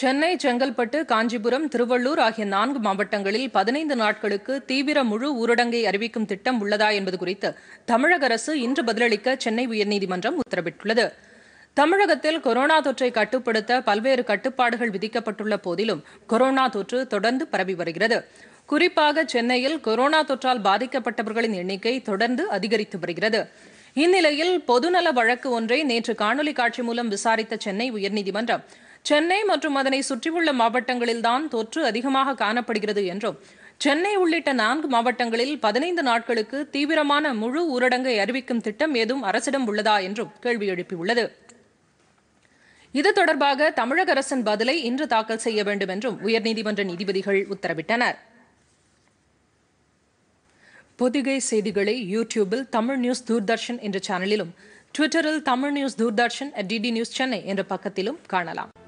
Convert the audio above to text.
சென்னை செங்கல்பட்டு காஞ்சிபுரம் திருவள்ளூர் ஆகிய நான்கு மாவட்டங்களில் பதினைந்து நாட்களுக்கு தீவிர முழு ஊரடங்கை அறிவிக்கும் திட்டம் உள்ளதா என்பது குறித்து தமிழக அரசு இன்று பதிலளிக்க சென்னை உயர்நீதிமன்றம் உத்தரவிட்டுள்ளது தமிழகத்தில் கொரோனா தொற்றை கட்டுப்படுத்த பல்வேறு கட்டுப்பாடுகள் விதிக்கப்பட்டுள்ள போதிலும் கொரோனா தொற்று தொடர்ந்து பரவி வருகிறது குறிப்பாக சென்னையில் கொரோனா தொற்றால் பாதிக்கப்பட்டவர்களின் எண்ணிக்கை தொடர்ந்து அதிகரித்து வருகிறது இந்நிலையில் பொதுநல வழக்கு ஒன்றை நேற்று காணொலி காட்சி மூலம் விசாரித்த சென்னை உயர்நீதிமன்றம் சென்னை மற்றும் அதனை சுற்றியுள்ள மாவட்டங்களில்தான் தொற்று அதிகமாக காணப்படுகிறது என்றும் சென்னை உள்ளிட்ட நான்கு மாவட்டங்களில் பதினைந்து நாட்களுக்கு தீவிரமான முழு ஊரடங்கை அறிவிக்கும் திட்டம் ஏதும் அரசிடம் உள்ளதா என்றும் கேள்வி எழுப்பியுள்ளது இது தொடர்பாக தமிழக அரசின் பதிலை இன்று தாக்கல் செய்ய வேண்டும் என்றும் உயர்நீதிமன்ற நீதிபதிகள் உத்தரவிட்டனர் பொதிகை செய்திகளை யூடியூபில் தமிழ் நியூஸ் தூர்தர்ஷன் என்ற சேனலிலும் ட்விட்டரில் Tamil news Doordarshan DD news Chennai என்ற பக்கத்திலும் காணலாம்